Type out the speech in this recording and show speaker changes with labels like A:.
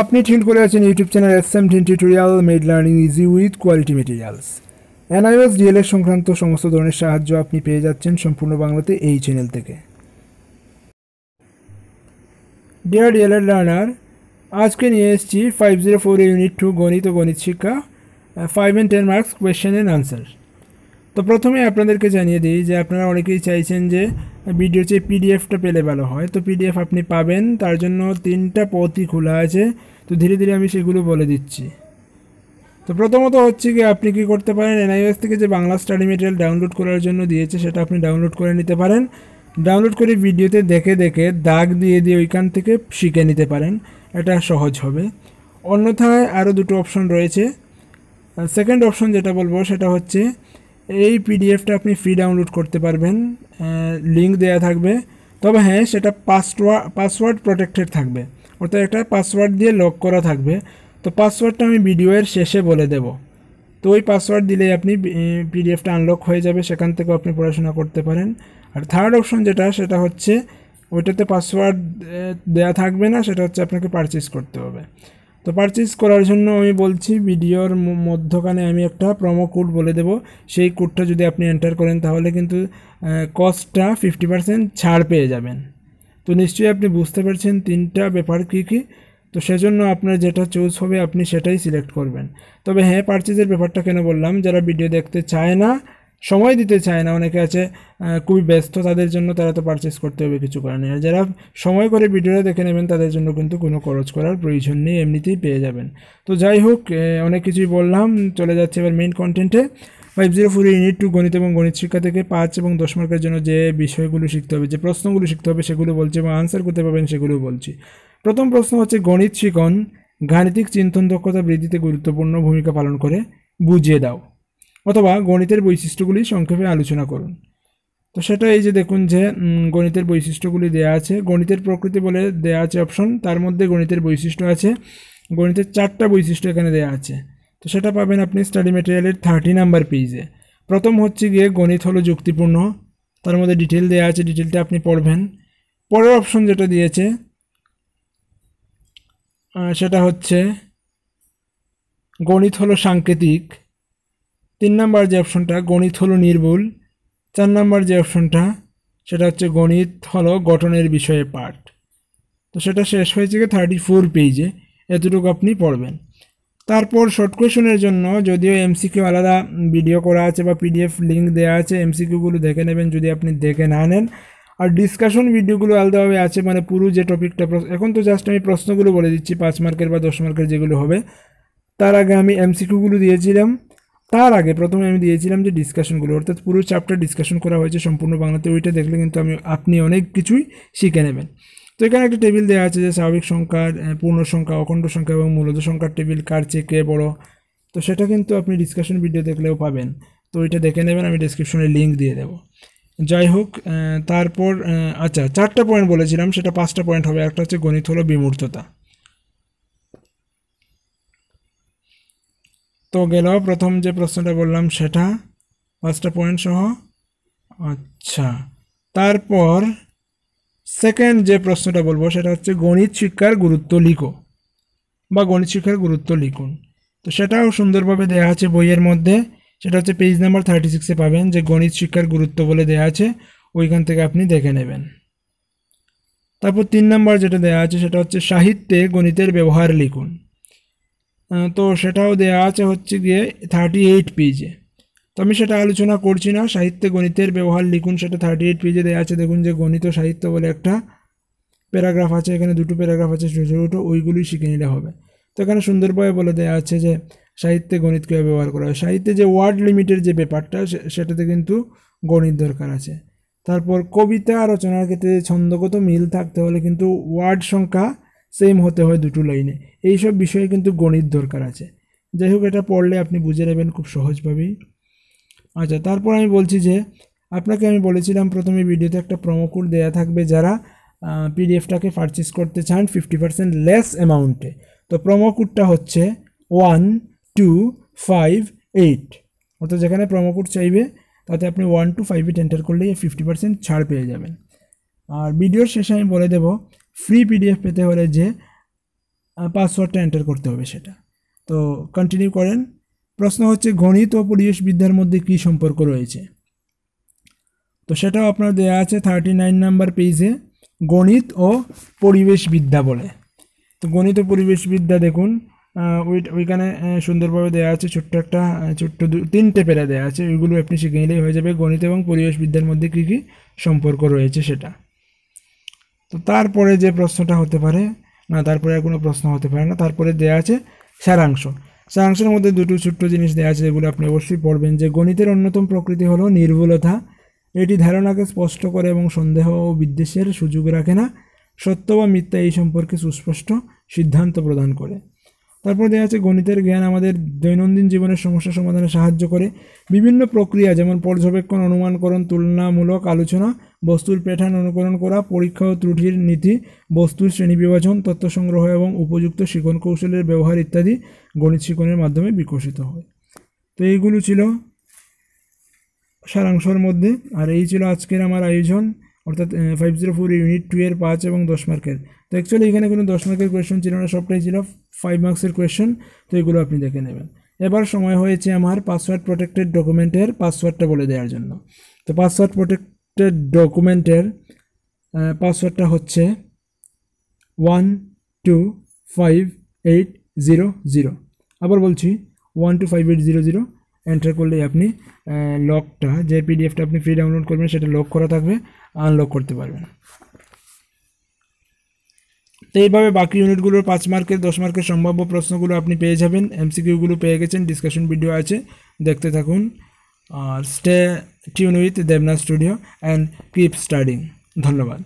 A: আপনি টিউন করে আছেন YouTube channel S M teen tutorial made learning easy with quality materials NIS এর সংক্রান্ত সমস্ত ধরনের সাহায্য আপনি পেয়ে যাচ্ছেন সম্পূর্ণ বাংলাতে এই চ্যানেল থেকে ডিয়ার ডিএলএড লার্নার আজকে নিয়ে এসেছি five zero four unit two গণিত ও গণিত শিক্ষা five and ten marks question and answer তো প্রথমে আপনাদেরকে জানিয়ে দিই যে আপনারা অনেকেই চাইছেন যে ভিডিও চেয়ে পিডিএফটা পেলে ভালো হয় তো পিডিএফ আপনি পাবেন তার জন্য তিনটা পথই খোলা আছে তো ধীরে ধীরে আমি সেগুলো বলে দিচ্ছি তো প্রথমত হচ্ছে কি আপনি কি করতে পারেন এনআইএস থেকে যে বাংলা স্টাডি মেটেরিয়াল ডাউনলোড করার জন্য দিয়েছে সেটা আপনি ডাউনলোড করে নিতে পারেন ডাউনলোড করে ভিডিওতে দেখে দেখে দাগ দিয়ে দিয়ে ওইখান থেকে শিখে নিতে পারেন এটা সহজ হবে অন্যথায় আরও দুটো অপশন রয়েছে সেকেন্ড অপশন যেটা বলবো সেটা হচ্ছে এই পিডিএফটা আপনি ফ্রি ডাউনলোড করতে পারবেন লিঙ্ক দেওয়া থাকবে তবে হ্যাঁ সেটা পাসওয়ার্ড পাসওয়ার্ড প্রোটেক্টেড থাকবে অর্থাৎ একটা পাসওয়ার্ড দিয়ে লক করা থাকবে তো পাসওয়ার্ডটা আমি ভিডিওয়ের শেষে বলে দেব তো ওই পাসওয়ার্ড দিলেই আপনি পিডিএফটা আনলক হয়ে যাবে সেখান থেকেও আপনি পড়াশোনা করতে পারেন আর থার্ড অপশন যেটা সেটা হচ্ছে ওইটাতে পাসওয়ার্ড দেয়া থাকবে না সেটা হচ্ছে আপনাকে পারচেস করতে হবে তো পারচেস করার জন্য আমি বলছি ভিডিওর মধ্যখানে আমি একটা প্রোমো কোড বলে দেব সেই কোডটা যদি আপনি এন্টার করেন তাহলে কিন্তু কস্টটা ফিফটি পার্সেন্ট ছাড় পেয়ে যাবেন তো নিশ্চয়ই আপনি বুঝতে পারছেন তিনটা ব্যাপার কী কী তো সেজন্য আপনার যেটা চুজ হবে আপনি সেটাই সিলেক্ট করবেন তবে হ্যাঁ পারচেজের ব্যাপারটা কেন বললাম যারা ভিডিও দেখতে চায় না সময় দিতে চায় না অনেকে আছে খুবই ব্যস্ত তাদের জন্য তারা তো পারচেস করতে হবে কিছু করার নেই আর যারা সময় করে ভিডিওটা দেখে নেবেন তাদের জন্য কিন্তু কোনো খরচ করার প্রয়োজন নেই এমনিতেই পেয়ে যাবেন তো যাই হোক অনেক কিছুই বললাম চলে যাচ্ছে এবার মেইন কন্টেন্টে five zero four unit two গণিত এবং গণিত শিক্ষা থেকে পাঁচ এবং দশ মার্কের জন্য যে বিষয়গুলো শিখতে হবে যে প্রশ্নগুলো শিখতে হবে সেগুলো বলছি এবং আনসার করতে পারবেন সেগুলো বলছি প্রথম প্রশ্ন হচ্ছে গণিত শিখন গাণিতিক চিন্তন দক্ষতা বৃদ্ধিতে গুরুত্বপূর্ণ ভূমিকা পালন করে বুঝিয়ে দাও অথবা গণিতের বৈশিষ্ট্যগুলি সংক্ষেপে আলোচনা করুন তো সেটা এই যে দেখুন যে গণিতের বৈশিষ্ট্যগুলি দেয়া আছে গণিতের প্রকৃতি বলে দেয়া আছে অপশন তার মধ্যে গণিতের বৈশিষ্ট্য আছে গণিতের চারটা বৈশিষ্ট্য এখানে দেয়া আছে তো সেটা পাবেন আপনি স্টাডি মেটেরিয়ালের থার্টি নাম্বার পেজে প্রথম হচ্ছে গিয়ে গণিত হলো যুক্তিপূর্ণ তার মধ্যে ডিটেল দেওয়া আছে ডিটেলটা আপনি পড়বেন পরের অপশন যেটা দিয়েছে সেটা হচ্ছে গণিত হলো সাংকেতিক তিন নাম্বার যে অপশনটা গণিত হলো নির্ভুল চার নাম্বার যে অপশনটা সেটা হচ্ছে গণিত হলো গঠনের বিষয়ে পাঠ তো সেটা শেষ হয়েছে থার্টি ফোর পেজে এতটুকু আপনি পড়বেন তারপর শর্ট কোয়েশনের জন্য যদিও এমসিকিউ আলাদা ভিডিও করা আছে বা পিডিএফ লিঙ্ক দেওয়া আছে এমসিকিউগুলো দেখে নেবেন যদি আপনি দেখে না নেন আর ডিসকাশন ভিডিওগুলো আলাদাভাবে আছে মানে পুরো যে টপিকটা এখন তো জাস্ট আমি প্রশ্নগুলো বলে দিচ্ছি পাঁচ মার্কের বা দশ মার্কের যেগুলো হবে তার আগে আমি এমসিকিউগুলো দিয়েছিলাম তার আগে প্রথমে আমি দিয়েছিলাম যে ডিসকাশনগুলো অর্থাৎ পুরো চ্যাপ্টার ডিসকাশন করা হয়েছে সম্পূর্ণ বাংলাতে ওইটা দেখলে কিন্তু আমি আপনি অনেক কিছুই শিখে নেবেন তো এখানে একটা টেবিল দেওয়া আছে যে স্বাভাবিক সংখ্যা পূর্ণ সংখ্যা অখণ্ড সংখ্যা এবং মূলত সংখ্যার টেবিল কার চেয়ে কে বড় তো সেটা কিন্তু আপনি ডিসকাশন ভিডিও দেখলেও পাবেন তো ওইটা দেখে নেবেন আমি ডিসক্রিপশনে লিঙ্ক দিয়ে দেবো যাই হোক তারপর আচ্ছা চারটা পয়েন্ট বলেছিলাম সেটা পাঁচটা পয়েন্ট হবে একটা হচ্ছে গণিত হলো বিমূর্ততা তো গেল প্রথম যে প্রশ্নটা বললাম সেটা পাঁচটা পয়েন্ট সহ আচ্ছা তারপর সেকেন্ড যে প্রশ্নটা বলবো সেটা হচ্ছে গণিত শিক্ষার গুরুত্ব লিখো বা গণিত শিক্ষার গুরুত্ব লিখুন তো সেটাও সুন্দরভাবে দেওয়া আছে বইয়ের মধ্যে সেটা হচ্ছে পেজ নাম্বার থার্টি সিক্সে পাবেন যে গণিত শিক্ষার গুরুত্ব বলে দেওয়া আছে ওইখান থেকে আপনি দেখে নেবেন তারপর তিন নম্বর যেটা দেওয়া আছে সেটা হচ্ছে সাহিত্যে গণিতের ব্যবহার লিখুন তো সেটাও দেয়া আছে হচ্ছে গিয়ে থার্টি এইট পেজে তো আমি সেটা আলোচনা করছি না সাহিত্যে গণিতের ব্যবহার লিখুন সেটা থার্টি এইট পেজে দেওয়া আছে দেখুন যে গণিত সাহিত্য বলে একটা প্যারাগ্রাফ আছে এখানে দুটো প্যারাগ্রাফ আছে ছোটো ছোটো ওইগুলোই শিখে নিলে হবে তো এখানে সুন্দরভাবে বলে দেওয়া আছে যে সাহিত্যে গণিত কীভাবে ব্যবহার করা হয় সাহিত্যে যে ওয়ার্ড লিমিটের যে ব্যাপারটা সেটাতে কিন্তু গণিত দরকার আছে তারপর কবিতা রচনার ক্ষেত্রে ছন্দগত মিল থাকতে হলে কিন্তু ওয়ার্ড সংখ্যা সেম হতে হয় দুটো লাইনে এইসব বিষয়ে কিন্তু গণিত দরকার আছে যাই হোক এটা পড়লে আপনি বুঝে নেবেন খুব সহজভাবেই আচ্ছা তারপর আমি বলছি যে আপনাকে আমি বলেছিলাম প্রথমে ভিডিওতে একটা প্রোমো কোড দেওয়া থাকবে যারা পিডিএফটাকে পারচেস করতে চান ফিফটি পার্সেন্ট লেস অ্যামাউন্টে তো প্রোমো কোডটা হচ্ছে ওয়ান টু ফাইভ এইট অর্থাৎ যেখানে প্রোমো কোড চাইবে তাতে আপনি one two five eight enter করলেই ফিফটি পার্সেন্ট ছাড় পেয়ে যাবেন আর ভিডিওর শেষে আমি বলে দেবো ফ্রি পিডিএফ পেতে হলে যে পাসওয়ার্ডটা এন্টার করতে হবে সেটা তো কন্টিনিউ করেন প্রশ্ন হচ্ছে গণিত ও পরিবেশবিদ্যার মধ্যে কী সম্পর্ক রয়েছে তো সেটাও আপনার দেওয়া আছে থার্টি নাইন নাম্বার পেজে গণিত ও পরিবেশবিদ্যা বলে তো গণিত ও পরিবেশবিদ্যা দেখুন ওই ওইখানে সুন্দরভাবে দেওয়া আছে ছোট্ট একটা ছোট্ট দু তিনটে পেরা দেওয়া আছে ওইগুলো আপনি শিখে নিলেই হয়ে যাবে গণিত এবং পরিবেশবিদ্যার মধ্যে কী কী সম্পর্ক রয়েছে সেটা তো তারপরে যে প্রশ্নটা হতে পারে না তারপরে আর কোনো প্রশ্ন হতে পারে না তারপরে দেওয়া আছে সারাংশ সারাংশের মধ্যে দুটো ছোট্ট জিনিস দেওয়া আছে যেগুলো আপনি অবশ্যই পড়বেন যে গণিতের অন্যতম প্রকৃতি হলো নির্ভুলতা এটি ধারণাকে স্পষ্ট করে এবং সন্দেহ ও বিদ্বেষের সুযোগ রাখে না সত্য বা মিথ্যা এই সম্পর্কে সুস্পষ্ট সিদ্ধান্ত প্রদান করে তারপর দেওয়া আছে গণিতের জ্ঞান আমাদের দৈনন্দিন জীবনের সমস্যা সমাধানে সাহায্য করে বিভিন্ন প্রক্রিয়া যেমন পর্যবেক্ষণ অনুমানকরণ তুলনামূলক আলোচনা বস্তুর প্যাটার্ন অনুকরণ করা পরীক্ষা ও ত্রুটির নীতি বস্তুর শ্রেণী বিভাজন তথ্য সংগ্রহ এবং উপযুক্ত শিখন কৌশলের ব্যবহার ইত্যাদি গণিত শিখনের মাধ্যমে বিকশিত হয় তো এইগুলো ছিল সারাংশর মধ্যে আর এই ছিল আজকের আমার আয়োজন অর্থাৎ five zero four unit two এর পাঁচ এবং দশ মার্কের তো অ্যাকচুয়ালি এখানে কোনো দশ মার্কের কোয়েশন ছিল না সবটাই ছিল ফাইভ মার্কসের কোয়েশন তো এগুলো আপনি দেখে নেবেন এবার সময় হয়েছে আমার পাসওয়ার্ড প্রোটেক্টেড ডকুমেন্টের পাসওয়ার্ডটা বলে দেওয়ার জন্য তো পাসওয়ার্ড প্রোটেক্ট একটা ডকুমেন্টের পাসওয়ার্ডটা হচ্ছে one two five eight zero zero আবার বলছি one two five eight zero zero enter করলেই আপনি লকটা uh, যে পিডিএফটা আপনি ফ্রি ডাউনলোড করবেন সেটা লক করা থাকবে আনলক করতে পারবেন তো এইভাবে বাকি ইউনিটগুলোর পাঁচ মার্কের দশ মার্কের সম্ভাব্য প্রশ্নগুলো আপনি পেয়ে যাবেন এমসিকিউগুলো পেয়ে গেছেন ডিসকাশন ভিডিও আছে দেখতে থাকুন আর stay tune with Debnath studio and keep studying ধন্যবাদ